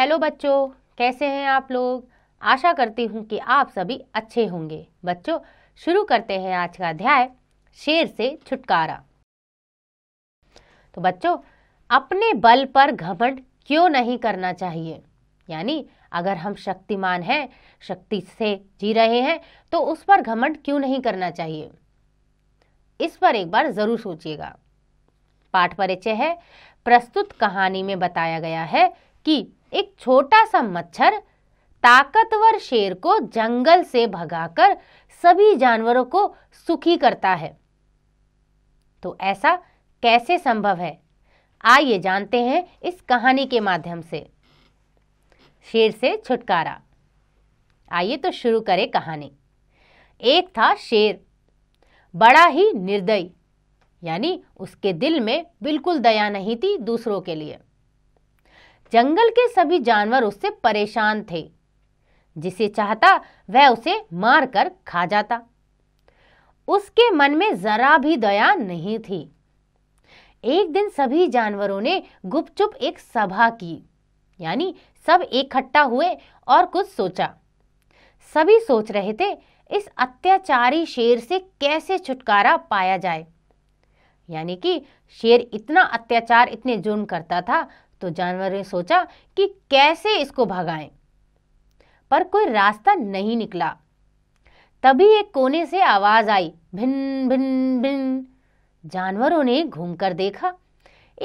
hello बच्चों कैसे हैं आप लोग आशा करती हूँ कि आप सभी अच्छे होंगे बच्चों शुरू करते हैं आज का अध्याय शेर से छुटकारा तो बच्चों अपने बल पर घमंड क्यों नहीं करना चाहिए यानी अगर हम शक्तिमान हैं शक्ति से जी रहे हैं तो उस पर घमंड क्यों नहीं करना चाहिए इस पर एक बार ज़रूर सोचिएगा पाठ परिचय है प्रस्तुत कहानी में बताया गया है कि एक छोटा सा मच्छर ताकतवर शेर को जंगल से भगाकर सभी जानवरों को सुखी करता है तो ऐसा कैसे संभव है आइए जानते हैं इस कहानी के माध्यम से शेर से छुटकारा आइए तो शुरू करें कहानी एक था शेर बड़ा ही निर्दयी यानी उसके दिल में बिल्कुल दया नहीं थी दूसरों के लिए जंगल के सभी जानवर उससे परेशान थे जिसे चाहता वह उसे मारकर खा जाता उसके मन में जरा भी दया नहीं थी एक दिन सभी जानवरों ने गुपचुप एक सभा की यानी सब इकट्ठा हुए और कुछ सोचा सभी सोच रहे थे इस अत्याचारी शेर से कैसे छुटकारा पाया जाए यानी कि शेर इतना अत्याचार इतने जुर्म करता था तो जानवर ने सोचा कि कैसे इसको भगाएं पर कोई रास्ता नहीं निकला तभी एक कोने से आवाज आई भिन भिन भिन जानवरों ने घूमकर देखा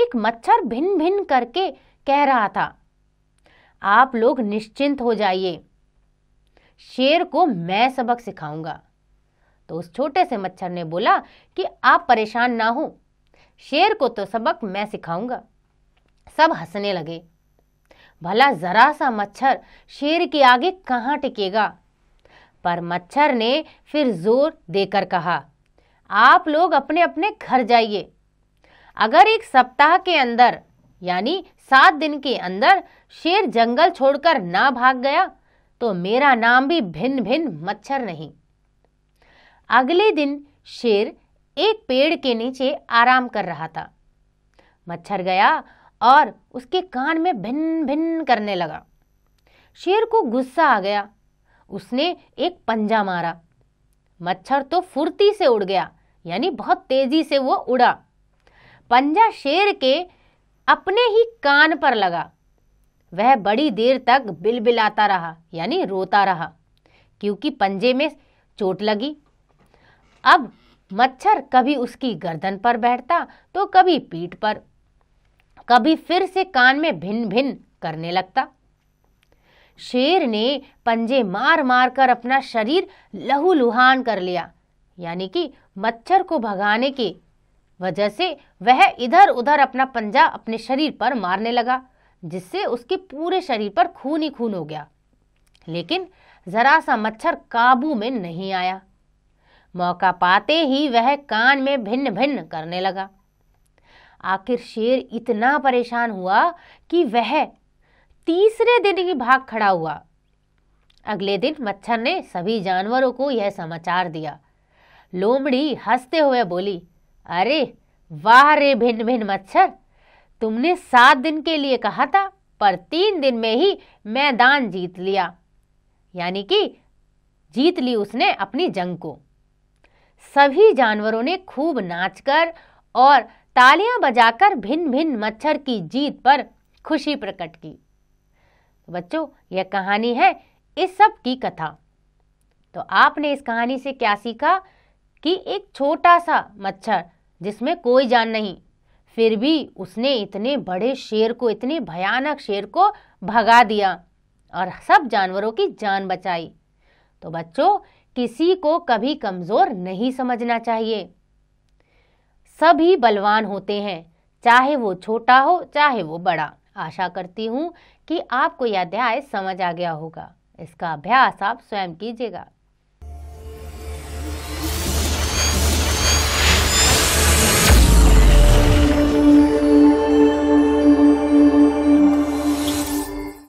एक मच्छर भिन भिन करके कह रहा था आप लोग निश्चिंत हो जाइए शेर को मैं सबक सिखाऊंगा तो उस छोटे से मच्छर ने बोला कि आप परेशान ना हो शेर को तो सबक मैं सिखाऊंगा सब हंसने लगे भला जरा सा मच्छर शेर के आगे कहाँ टिकेगा पर मच्छर ने फिर जोर देकर कहा आप लोग अपने अपने घर जाइए अगर एक सप्ताह के अंदर यानी सात दिन के अंदर शेर जंगल छोड़कर ना भाग गया तो मेरा नाम भी भिन्न भिन्न मच्छर नहीं अगले दिन शेर एक पेड़ के नीचे आराम कर रहा था मच्छर गया और उसके कान में भिन भिन करने लगा शेर को गुस्सा आ गया उसने एक पंजा मारा मच्छर तो फुर्ती से उड़ गया यानी बहुत तेजी से वो उड़ा पंजा शेर के अपने ही कान पर लगा वह बड़ी देर तक बिलबिलाता रहा यानी रोता रहा क्योंकि पंजे में चोट लगी अब मच्छर कभी उसकी गर्दन पर बैठता तो कभी पीठ पर कभी फिर से कान में भिन भिन करने लगता शेर ने पंजे मार मार कर अपना शरीर लहूलुहान कर लिया यानी कि मच्छर को भगाने की वजह से वह इधर उधर अपना पंजा अपने शरीर पर मारने लगा जिससे उसके पूरे शरीर पर खून ही खून हो गया लेकिन जरा सा मच्छर काबू में नहीं आया मौका पाते ही वह कान में भिन्न भिन्न करने लगा आखिर शेर इतना परेशान हुआ कि वह तीसरे दिन ही भाग खड़ा हुआ अगले दिन मच्छर ने सभी जानवरों को यह समाचार दिया लोमड़ी हंसते हुए बोली अरे वाह रे भिन्न भिन्न मच्छर तुमने सात दिन के लिए कहा था पर तीन दिन में ही मैदान जीत लिया यानी कि जीत ली उसने अपनी जंग को सभी जानवरों ने खूब नाचकर और तालियां बजाकर भिन्न भिन्न मच्छर की जीत पर खुशी प्रकट की बच्चों यह कहानी है इस सब की कथा तो आपने इस कहानी से क्या सीखा कि एक छोटा सा मच्छर जिसमें कोई जान नहीं फिर भी उसने इतने बड़े शेर को इतने भयानक शेर को भगा दिया और सब जानवरों की जान बचाई तो बच्चों किसी को कभी कमज़ोर नहीं समझना चाहिए सभी बलवान होते हैं चाहे वो छोटा हो चाहे वो बड़ा आशा करती हूँ कि आपको यह अध्याय समझ आ गया होगा इसका अभ्यास आप स्वयं कीजिएगा